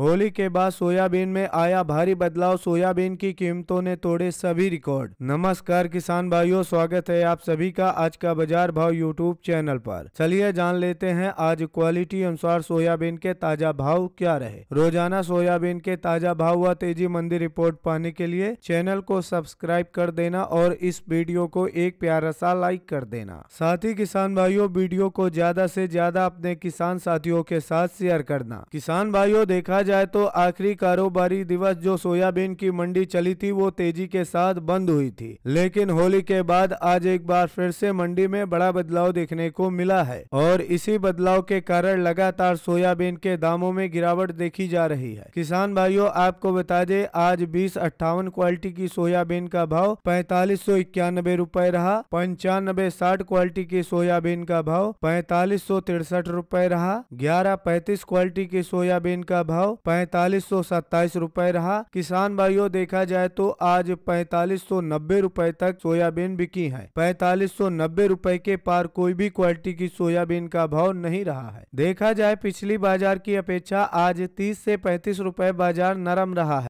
होली के बाद सोयाबीन में आया भारी बदलाव सोयाबीन की कीमतों ने तोड़े सभी रिकॉर्ड नमस्कार किसान भाइयों स्वागत है आप सभी का आज का बाजार भाव यूट्यूब चैनल पर चलिए जान लेते हैं आज क्वालिटी अनुसार सोयाबीन के ताजा भाव क्या रहे रोजाना सोयाबीन के ताजा भाव व तेजी मंदी रिपोर्ट पाने के लिए चैनल को सब्सक्राइब कर देना और इस वीडियो को एक प्यारा सा लाइक कर देना साथ ही किसान भाइयों वीडियो को ज्यादा ऐसी ज्यादा अपने किसान साथियों के साथ शेयर करना किसान भाइयों देखा जाए तो आखिरी कारोबारी दिवस जो सोयाबीन की मंडी चली थी वो तेजी के साथ बंद हुई थी लेकिन होली के बाद आज एक बार फिर से मंडी में बड़ा बदलाव देखने को मिला है और इसी बदलाव के कारण लगातार सोयाबीन के दामों में गिरावट देखी जा रही है किसान भाइयों आपको बता दे आज बीस अट्ठावन क्वालिटी की सोयाबीन का भाव पैतालीस सौ इक्यानबे रूपए रहा पंचानबे साठ क्वालिटी की सोयाबीन का भाव पैतालीस सौ तिरसठ रूपए रहा ग्यारह पैंतीस क्वालिटी की सोयाबीन का भाव पैंतालीस सौ सत्ताईस रूपए रहा किसान भाइयों देखा जाए तो आज पैंतालीस सौ नब्बे रूपए तक सोयाबीन बिकी है पैंतालीस सौ नब्बे रूपए के पार कोई भी क्वालिटी की सोयाबीन का भाव नहीं रहा है देखा जाए पिछली बाजार की अपेक्षा आज तीस से पैंतीस रूपए बाजार नरम रहा है